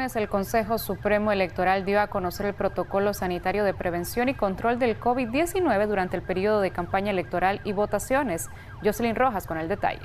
el Consejo Supremo Electoral dio a conocer el protocolo sanitario de prevención y control del COVID-19 durante el periodo de campaña electoral y votaciones. Jocelyn Rojas con el detalle.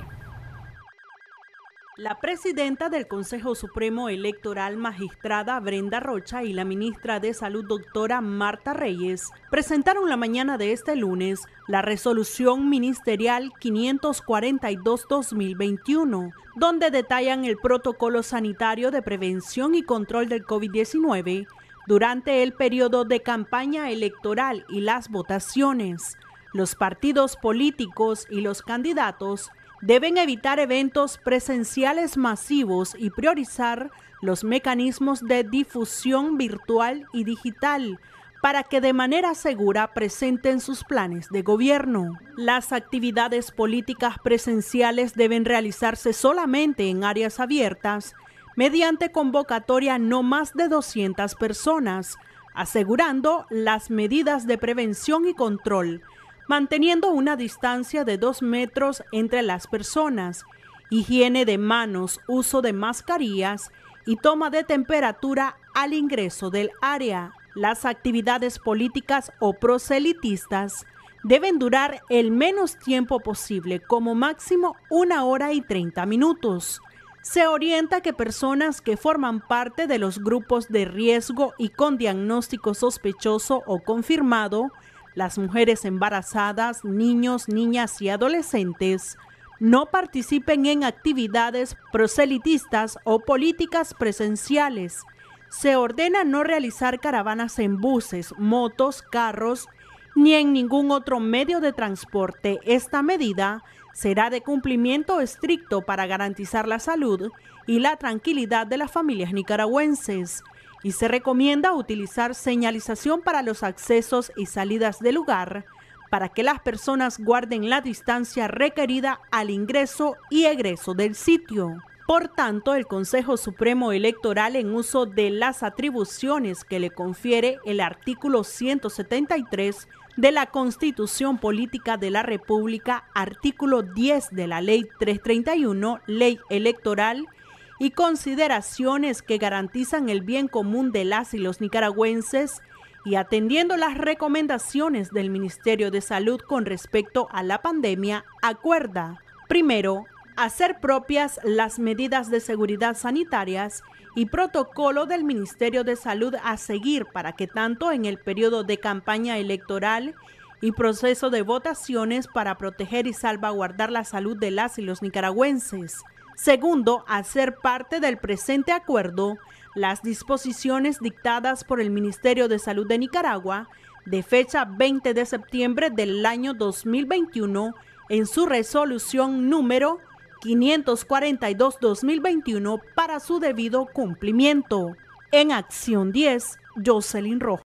La presidenta del Consejo Supremo Electoral, magistrada Brenda Rocha, y la ministra de Salud, doctora Marta Reyes, presentaron la mañana de este lunes la resolución ministerial 542-2021, donde detallan el protocolo sanitario de prevención y control del COVID-19 durante el periodo de campaña electoral y las votaciones. Los partidos políticos y los candidatos deben evitar eventos presenciales masivos y priorizar los mecanismos de difusión virtual y digital para que de manera segura presenten sus planes de gobierno. Las actividades políticas presenciales deben realizarse solamente en áreas abiertas mediante convocatoria no más de 200 personas, asegurando las medidas de prevención y control manteniendo una distancia de 2 metros entre las personas, higiene de manos, uso de mascarillas y toma de temperatura al ingreso del área. Las actividades políticas o proselitistas deben durar el menos tiempo posible, como máximo una hora y 30 minutos. Se orienta que personas que forman parte de los grupos de riesgo y con diagnóstico sospechoso o confirmado las mujeres embarazadas, niños, niñas y adolescentes no participen en actividades proselitistas o políticas presenciales. Se ordena no realizar caravanas en buses, motos, carros ni en ningún otro medio de transporte. Esta medida será de cumplimiento estricto para garantizar la salud y la tranquilidad de las familias nicaragüenses y se recomienda utilizar señalización para los accesos y salidas del lugar para que las personas guarden la distancia requerida al ingreso y egreso del sitio. Por tanto, el Consejo Supremo Electoral, en uso de las atribuciones que le confiere el artículo 173 de la Constitución Política de la República, artículo 10 de la Ley 331, Ley Electoral, y consideraciones que garantizan el bien común de las y los nicaragüenses y atendiendo las recomendaciones del Ministerio de Salud con respecto a la pandemia, acuerda, primero, hacer propias las medidas de seguridad sanitarias y protocolo del Ministerio de Salud a seguir para que tanto en el periodo de campaña electoral y proceso de votaciones para proteger y salvaguardar la salud de las y los nicaragüenses, Segundo, hacer parte del presente acuerdo las disposiciones dictadas por el Ministerio de Salud de Nicaragua de fecha 20 de septiembre del año 2021 en su resolución número 542-2021 para su debido cumplimiento. En acción 10, Jocelyn Rojo.